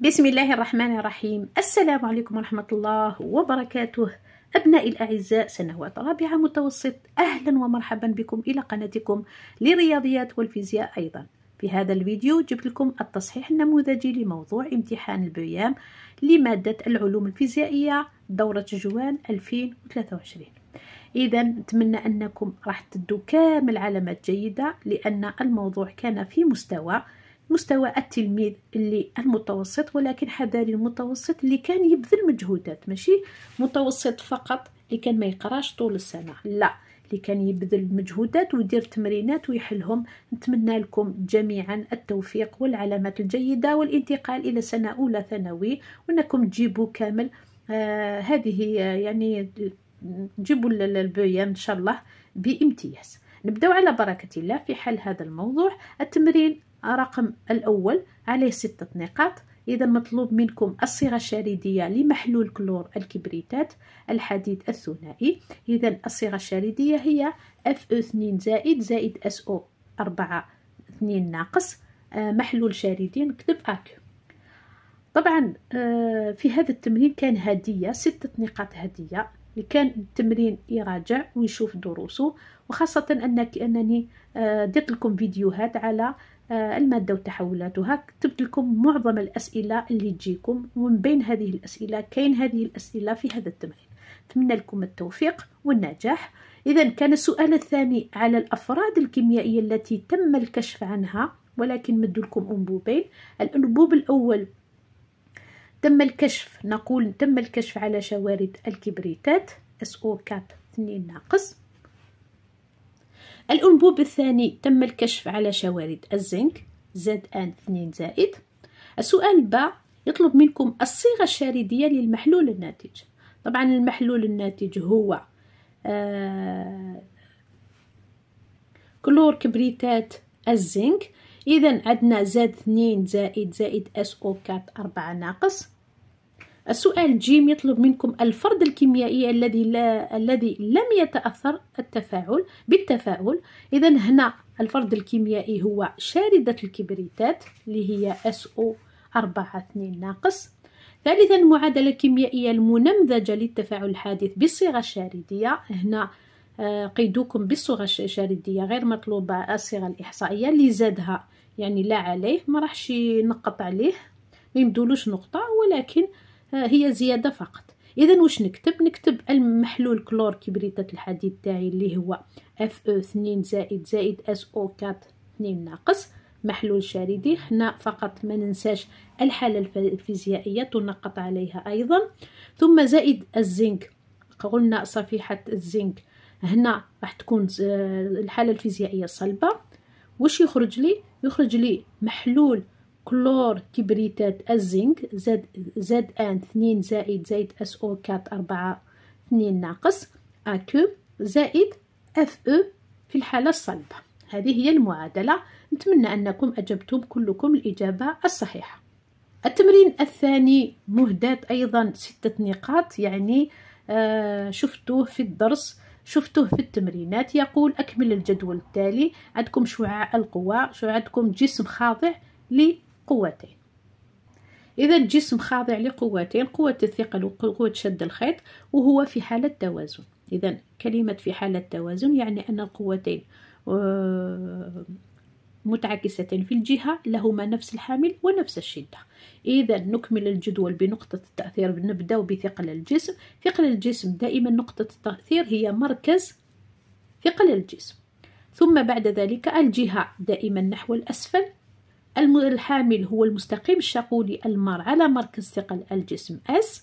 بسم الله الرحمن الرحيم السلام عليكم ورحمة الله وبركاته أبنائي الأعزاء سنوات رابعة متوسط أهلا ومرحبا بكم إلى قناتكم للرياضيات والفيزياء أيضا في هذا الفيديو جبت لكم التصحيح النموذجي لموضوع امتحان البيام لمادة العلوم الفيزيائية دورة جوان 2023 إذا نتمنى أنكم راح تدوا كامل علامات جيدة لأن الموضوع كان في مستوى مستوى التلميذ اللي المتوسط ولكن حذاري المتوسط اللي كان يبذل مجهودات ماشي متوسط فقط اللي كان ما يقراش طول السنه لا اللي كان يبذل مجهودات ويدير تمرينات ويحلهم نتمنى لكم جميعا التوفيق والعلامات الجيده والانتقال الى سنه اولى ثانوي وانكم تجيبوا كامل آه هذه آه، يعني تجيبوا البيان ان شاء الله بامتياز نبداو على بركه الله في حل هذا الموضوع التمرين رقم الأول عليه ستة نقاط إذا مطلوب منكم الصيغة الشاردية لمحلول كلور الكبريتات الحديد الثنائي إذا الصيغة الشاردية هي Fe2 زائد زائد SO4 2 ناقص آه، محلول شريدي نكتب أك طبعا آه، في هذا التمرين كان هدية ستة نقاط هدية كان التمرين يراجع ويشوف دروسه وخاصة أنك أنني آه، درت لكم فيديوهات على آه، المادة وتحولاتها كتبت لكم معظم الأسئلة اللي تجيكم ومن بين هذه الأسئلة كاين هذه الأسئلة في هذا التمرين أتمنى لكم التوفيق والنجاح إذا كان السؤال الثاني على الأفراد الكيميائية التي تم الكشف عنها ولكن مدوا لكم أنبوبين الأنبوب الأول تم الكشف نقول تم الكشف على شوارد الكبريتات SO4 2 ناقص الأنبوب الثاني تم الكشف على شوارد الزنك زد آن 2 زائد السؤال باء يطلب منكم الصيغة الشاردية للمحلول الناتج طبعا المحلول الناتج هو آه كلور كبريتات الزنك إذا عندنا زاد 2 زائد زائد اس او كات 4 ناقص السؤال جيم يطلب منكم الفرد الكيميائي الذي لا الذي لم يتأثر التفاعل بالتفاعل إذا هنا الفرد الكيميائي هو شاردة الكبريتات اللي هي SO4 2 ناقص ثالثا المعادلة الكيميائية المنمذجة للتفاعل الحادث بالصيغة الشاردية هنا آه، قيدوكم بالصيغة الشاردية غير مطلوبة الصيغة الإحصائية اللي زادها يعني لا عليه ما راحش نقط عليه ما نقطة ولكن هي زياده فقط اذا واش نكتب نكتب المحلول كلور كبريتات الحديد تاعي اللي هو اف او 2 زائد زائد اس او 4 2 ناقص محلول شاردي هنا فقط ما ننساش الحالة الفيزيائية تنقط عليها أيضا ثم زائد الزنك قلنا صفيحة الزنك هنا راح تكون الحالة الفيزيائية صلبة واش يخرج لي يخرج لي محلول كلور كبريتات الزنك زد زد ان اثنين زائد زائد اس او كات أربعة اثنين ناقص ا كوب زائد اف او e في الحالة الصلبة هذه هي المعادلة نتمنى أنكم أجبتم كلكم الإجابة الصحيحة التمرين الثاني مهدات أيضا ستة نقاط يعني آه شفتوه في الدرس شفتوه في التمرينات يقول أكمل الجدول التالي عندكم شعاع القوى عندكم جسم خاضع قوتين إذا الجسم خاضع لقوتين قوة الثقل وقوة شد الخيط وهو في حالة توازن إذا كلمة في حالة توازن يعني أن القوتين آه، متعاكستين في الجهة لهما نفس الحامل ونفس الشدة إذا نكمل الجدول بنقطة التأثير نبدأ بثقل الجسم ثقل الجسم دائما نقطة التأثير هي مركز ثقل الجسم ثم بعد ذلك الجهة دائما نحو الأسفل الحامل هو المستقيم الشقولي المار على مركز ثقل الجسم S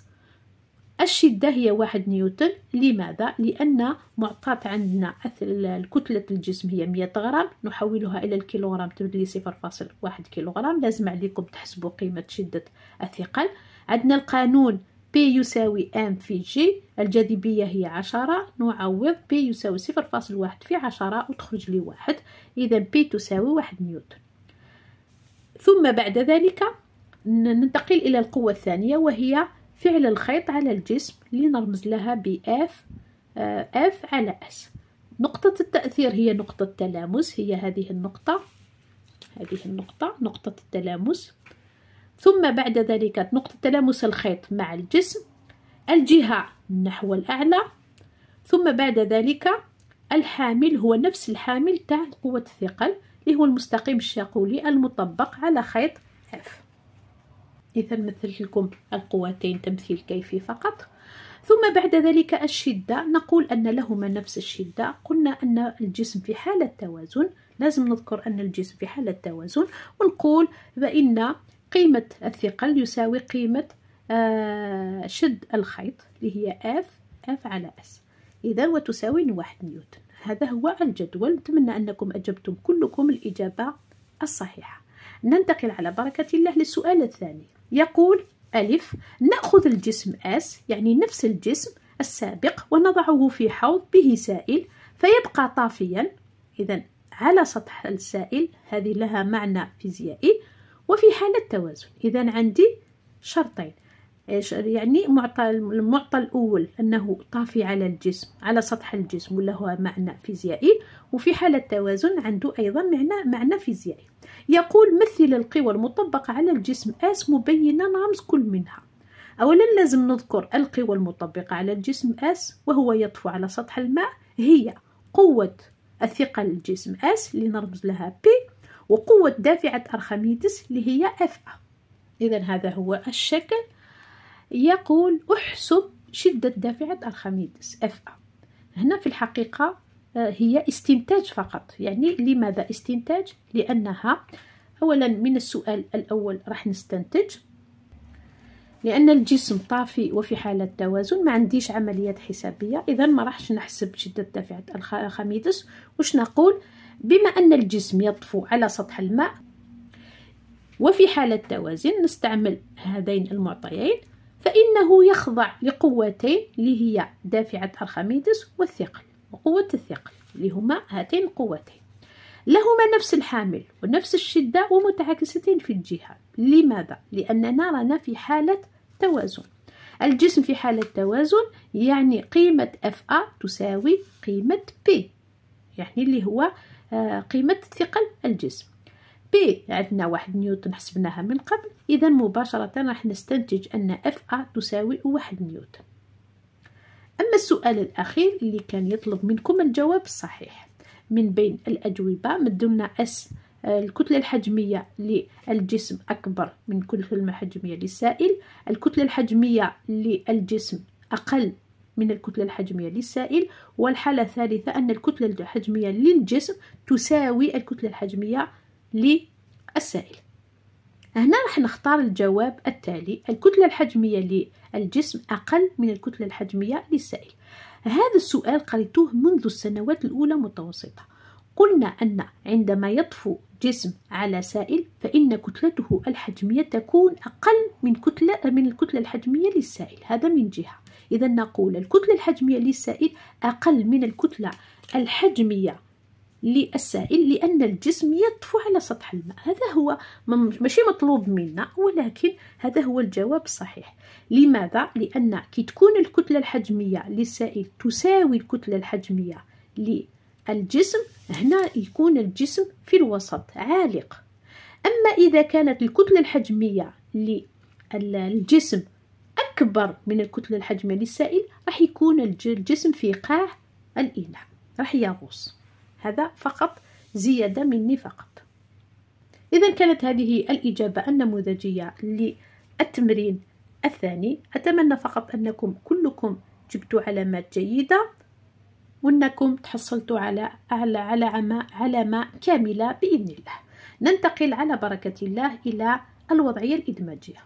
الشدة هي واحد نيوتن لماذا؟ لأن معطات عندنا الكتلة الجسم هي مية غرام نحولها إلى الكيلوغرام تبدلي صفر فاصل واحد كيلوغرام لازم عليكم تحسبوا قيمة شدة الثقل عندنا القانون P يساوي M في G الجاذبية هي عشرة نعوض P يساوي صفر فاصل واحد في عشرة وتخرج لي واحد إذا P تساوي واحد نيوتن ثم بعد ذلك ننتقل إلى القوة الثانية وهي فعل الخيط على الجسم اللي نرمز لها ب F آه، F على S نقطة التأثير هي نقطة التلامس هي هذه النقطة هذه النقطة نقطة التلامس ثم بعد ذلك نقطة تلامس الخيط مع الجسم الجهة نحو الأعلى ثم بعد ذلك الحامل هو نفس الحامل تاع قوة الثقل اللي هو المستقيم الشاقولي المطبق على خيط اف اذا مثلت لكم القوتين تمثيل كيفي فقط ثم بعد ذلك الشدة نقول أن لهما نفس الشدة قلنا أن الجسم في حالة توازن لازم نذكر أن الجسم في حالة توازن ونقول بأن قيمة الثقل يساوي قيمة آه، شد الخيط اللي هي F F على S إذا وتساوي واحد نيوتن هذا هو الجدول نتمنى أنكم أجبتم كلكم الإجابة الصحيحة ننتقل على بركة الله للسؤال الثاني يقول ألف نأخذ الجسم اس يعني نفس الجسم السابق ونضعه في حوض به سائل فيبقى طافيا إذا على سطح السائل هذه لها معنى فيزيائي وفي حالة توازن إذا عندي شرطين ايش يعني معطى المعطى الأول أنه طافي على الجسم على سطح الجسم وله معنى فيزيائي وفي حالة توازن عنده أيضا معنى معنى فيزيائي يقول مثل القوى المطبقة على الجسم آس مبينا رمز كل منها أولا لازم نذكر القوى المطبقة على الجسم آس وهو يطفو على سطح الماء هي قوة الثقل الجسم آس اللي نرمز لها بي وقوة دافعة أرخميدس اللي هي اف إذا هذا هو الشكل يقول احسب شدة دافعة الخميدس اف ا هنا في الحقيقة آه، هي استنتاج فقط يعني لماذا استنتاج لأنها أولا من السؤال الأول راح نستنتج لأن الجسم طافي وفي حالة توازن ما عنديش عمليات حسابية إذا ما راحش نحسب شدة دافعة الخميدس وش نقول بما أن الجسم يطفو على سطح الماء وفي حالة توازن نستعمل هذين المعطيين فإنه يخضع لقوتين اللي هي دافعة أرخميدس والثقل وقوة الثقل اللي هما هاتين القوتين لهما نفس الحامل ونفس الشدة ومتعاكستين في الجهة لماذا؟ لأننا رانا في حالة توازن الجسم في حالة توازن يعني قيمة FA تساوي قيمة P يعني اللي هو آه، قيمة ثقل الجسم بي عندنا واحد نيوتن حسبناها من قبل إذا مباشرة راح نستنتج أن اف ا تساوي واحد نيوتن أما السؤال الأخير اللي كان يطلب منكم الجواب الصحيح من بين الأجوبة مدولنا اس آه، الكتلة الحجمية للجسم أكبر من الكتلة الحجمية للسائل الكتلة الحجمية للجسم أقل من الكتلة الحجمية للسائل والحالة الثالثة أن الكتلة الحجمية للجسم تساوي الكتلة الحجمية للسائل هنا راح نختار الجواب التالي الكتلة الحجمية للجسم أقل من الكتلة الحجمية للسائل هذا السؤال قريتوه منذ السنوات الأولى متوسطة قلنا أن عندما يطفو جسم على سائل فإن كتلته الحجمية تكون أقل من كتلة من الكتلة الحجمية للسائل هذا من جهة إذا نقول الكتلة الحجمية للسائل أقل من الكتلة الحجمية للسائل لأن الجسم يطفو على سطح الماء هذا هو ماشي مطلوب منا ولكن هذا هو الجواب الصحيح لماذا؟ لأن كي تكون الكتلة الحجمية للسائل تساوي الكتلة الحجمية للجسم هنا يكون الجسم في الوسط عالق أما إذا كانت الكتلة الحجمية للجسم أكبر من الكتلة الحجمية للسائل راح يكون الجسم في قاع الإناء راح يغوص هذا فقط زيادة مني فقط إذا كانت هذه الإجابة النموذجية للتمرين الثاني أتمنى فقط أنكم كلكم جبتوا علامات جيدة وأنكم تحصلتوا على على علامة علامة كاملة بإذن الله ننتقل على بركة الله إلى الوضعية الإدماجية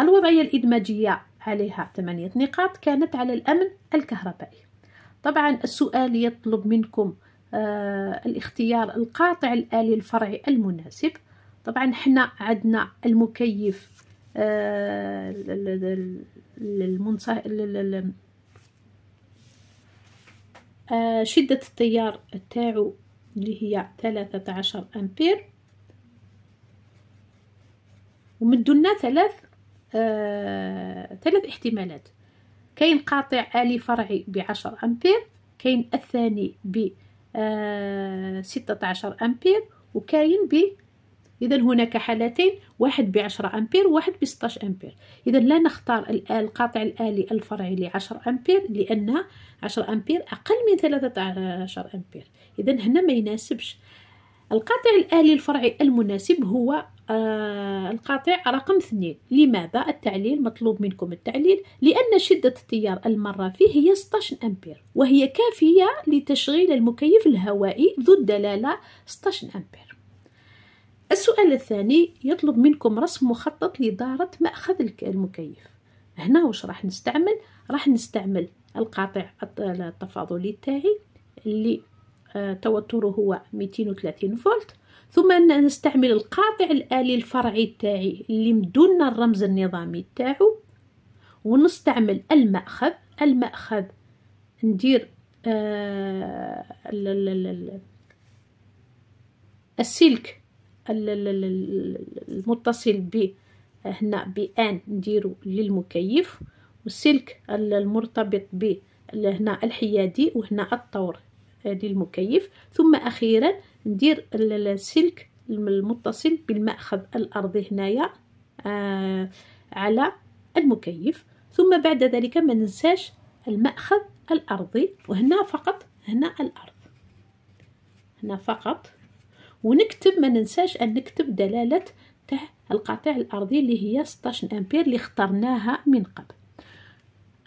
الوضعية الإدماجية عليها ثمانية نقاط كانت على الأمن الكهربائي طبعا السؤال يطلب منكم آه، الاختيار القاطع الآلي الفرعي المناسب طبعا حنا عندنا المكيف آه، آه، شدة التيار تاعو اللي هي 13 أمبير ومدوا لنا ثلاث آه ثلاث احتمالات كاين قاطع آلي فرعي بعشر أمبير كاين الثاني ب آه، ستة عشر أمبير وكاين ب إذا هناك حالتين واحد بعشرة أمبير وواحد بستاش أمبير إذا لا نختار القاطع الآلي الفرعي لعشر أمبير لأن عشرة أمبير أقل من ثلاثة عشر أمبير إذا هنا ما يناسبش القاطع الآلي الفرعي المناسب هو آه القاطع رقم اثنين لماذا التعليل مطلوب منكم التعليل لأن شدة التيار المرة فيه هي 16 أمبير وهي كافية لتشغيل المكيف الهوائي ذو الدلالة 16 أمبير السؤال الثاني يطلب منكم رسم مخطط لدارة مأخذ المكيف هنا واش راح نستعمل راح نستعمل القاطع التفاضلي تاعي اللي آه، توتره هو 230 فولت ثم نستعمل القاطع الآلي الفرعي تاعي اللي مدونا الرمز النظامي تاعو ونستعمل المأخذ المأخذ ندير آه، السلك المتصل ب هنا بان نديرو للمكيف والسلك المرتبط ب هنا الحيادي وهنا الطور هذه المكيف ثم اخيرا ندير السلك المتصل بالمأخذ الارضي هنايا آه على المكيف ثم بعد ذلك ما ننساش المأخذ الارضي وهنا فقط هنا الارض هنا فقط ونكتب ما ننساش ان نكتب دلاله تاع القطع الارضي اللي هي 16 امبير اللي اخترناها من قبل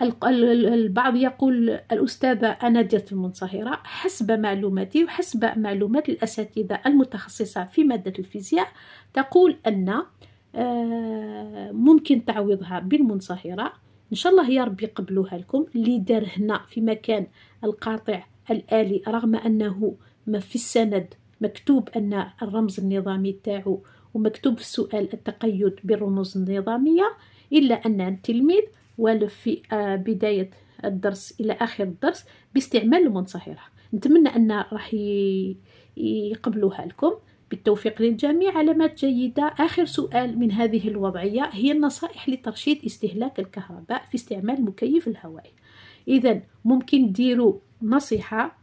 البعض يقول الأستاذة أنادية المنصهرة حسب معلوماتي وحسب معلومات الأساتذة المتخصصة في مادة الفيزياء تقول أن آه، ممكن تعويضها بالمنصهرة إن شاء الله يا ربي قبلوها لكم اللي دار هنا في مكان القاطع الآلي رغم أنه ما في السند مكتوب أن الرمز النظامي تاعو ومكتوب في السؤال التقيد بالرموز النظامية إلا أن التلميذ والو في آه، بداية الدرس إلى آخر الدرس باستعمال المنصهرة نتمنى أن راح يقبلوها لكم بالتوفيق للجميع علامات جيدة آخر سؤال من هذه الوضعية هي النصائح لترشيد استهلاك الكهرباء في استعمال مكيف الهوائي إذا ممكن ديروا نصيحة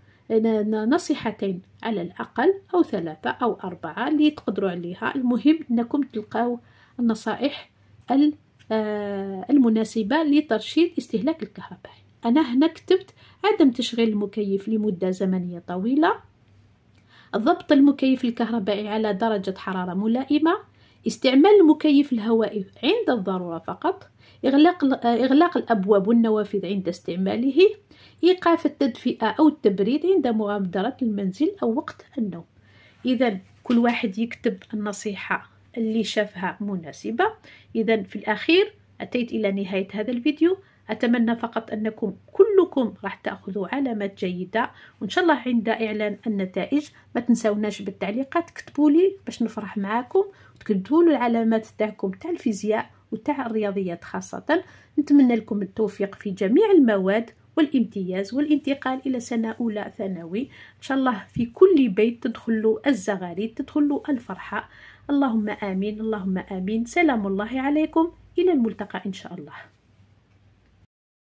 نصيحتين على الأقل أو ثلاثة أو أربعة اللي تقدروا عليها المهم أنكم تلقاو النصائح ال آه، المناسبة لترشيد استهلاك الكهرباء أنا هنا كتبت عدم تشغيل المكيف لمدة زمنية طويلة ضبط المكيف الكهربائي على درجة حرارة ملائمة استعمال المكيف الهوائي عند الضرورة فقط إغلاق, آه، إغلاق الأبواب والنوافذ عند استعماله إيقاف التدفئة أو التبريد عند مغادرة المنزل أو وقت النوم إذا كل واحد يكتب النصيحة اللي شافها مناسبة إذا في الأخير أتيت إلى نهاية هذا الفيديو أتمنى فقط أنكم كلكم راح تأخذوا علامات جيدة وإن شاء الله عند إعلان النتائج ما تنسوناش بالتعليقات كتبوا لي باش نفرح معاكم وتكتبوا لي العلامات تاعكم تاع الفيزياء وتاع الرياضيات خاصة نتمنى لكم التوفيق في جميع المواد والامتياز والانتقال إلى سنة أولى ثانوي إن شاء الله في كل بيت تدخلوا الزغاريد تدخلوا الفرحة اللهم آمين اللهم آمين سلام الله عليكم إلى الملتقى إن شاء الله